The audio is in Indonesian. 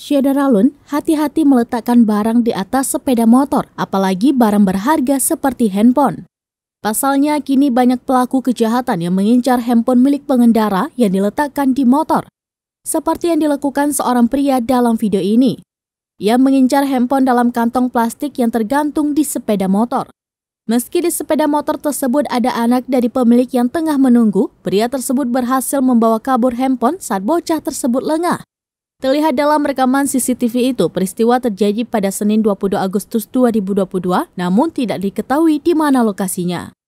Syedaralun, hati-hati meletakkan barang di atas sepeda motor, apalagi barang berharga seperti handphone. Pasalnya, kini banyak pelaku kejahatan yang mengincar handphone milik pengendara yang diletakkan di motor. Seperti yang dilakukan seorang pria dalam video ini. Ia mengincar handphone dalam kantong plastik yang tergantung di sepeda motor. Meski di sepeda motor tersebut ada anak dari pemilik yang tengah menunggu, pria tersebut berhasil membawa kabur handphone saat bocah tersebut lengah. Terlihat dalam rekaman CCTV itu, peristiwa terjadi pada Senin 22 Agustus 2022, namun tidak diketahui di mana lokasinya.